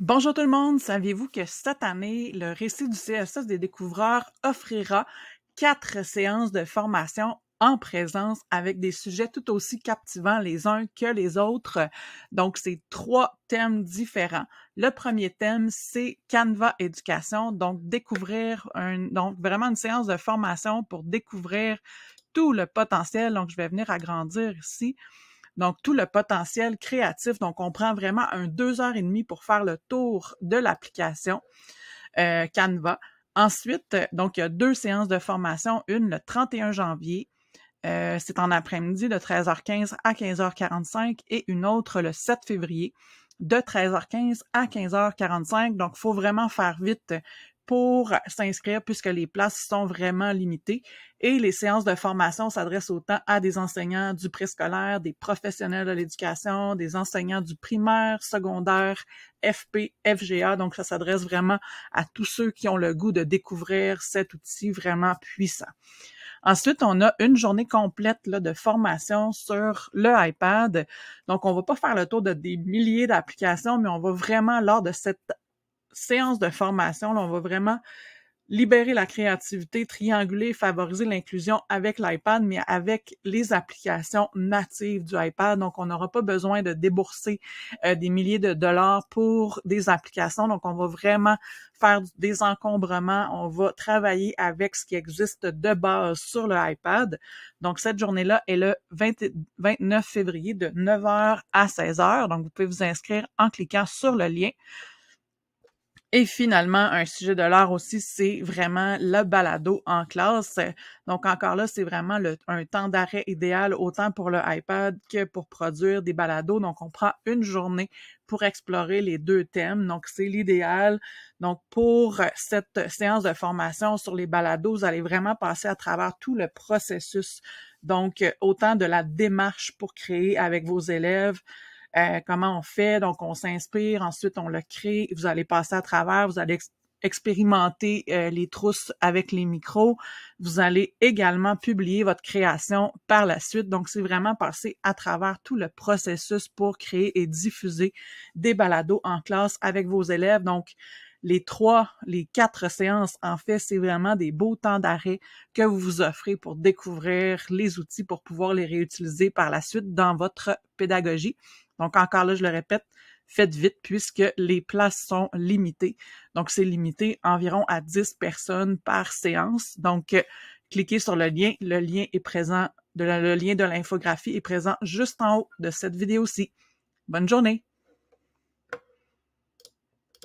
Bonjour tout le monde, saviez-vous que cette année, le récit du CSS des découvreurs offrira quatre séances de formation en présence avec des sujets tout aussi captivants les uns que les autres. Donc, c'est trois thèmes différents. Le premier thème, c'est Canva Éducation, donc découvrir un, donc vraiment une séance de formation pour découvrir tout le potentiel. Donc, je vais venir agrandir ici. Donc, tout le potentiel créatif. Donc, on prend vraiment un deux heures et demie pour faire le tour de l'application euh, Canva. Ensuite, euh, donc, il y a deux séances de formation, une le 31 janvier. Euh, c'est en après-midi de 13h15 à 15h45 et une autre le 7 février de 13h15 à 15h45. Donc, il faut vraiment faire vite pour s'inscrire puisque les places sont vraiment limitées et les séances de formation s'adressent autant à des enseignants du préscolaire, des professionnels de l'éducation, des enseignants du primaire, secondaire, FP, FGA. Donc, ça s'adresse vraiment à tous ceux qui ont le goût de découvrir cet outil vraiment puissant. Ensuite, on a une journée complète là, de formation sur le iPad. Donc, on va pas faire le tour de des milliers d'applications, mais on va vraiment, lors de cette séance de formation, là, on va vraiment libérer la créativité, trianguler, favoriser l'inclusion avec l'iPad, mais avec les applications natives du iPad. Donc, on n'aura pas besoin de débourser euh, des milliers de dollars pour des applications. Donc, on va vraiment faire des encombrements. On va travailler avec ce qui existe de base sur le iPad. Donc, cette journée-là est le 29 février de 9h à 16h. Donc, vous pouvez vous inscrire en cliquant sur le lien. Et finalement, un sujet de l'art aussi, c'est vraiment le balado en classe. Donc encore là, c'est vraiment un temps d'arrêt idéal autant pour le iPad que pour produire des balados. Donc on prend une journée pour explorer les deux thèmes. Donc c'est l'idéal. Donc pour cette séance de formation sur les balados, vous allez vraiment passer à travers tout le processus. Donc autant de la démarche pour créer avec vos élèves, euh, comment on fait. Donc, on s'inspire, ensuite on le crée, vous allez passer à travers, vous allez expérimenter euh, les trousses avec les micros. Vous allez également publier votre création par la suite. Donc, c'est vraiment passer à travers tout le processus pour créer et diffuser des balados en classe avec vos élèves. Donc, les trois, les quatre séances, en fait, c'est vraiment des beaux temps d'arrêt que vous vous offrez pour découvrir les outils pour pouvoir les réutiliser par la suite dans votre pédagogie. Donc, encore là, je le répète, faites vite puisque les places sont limitées. Donc, c'est limité environ à 10 personnes par séance. Donc, euh, cliquez sur le lien. Le lien est présent, le lien de l'infographie est présent juste en haut de cette vidéo-ci. Bonne journée!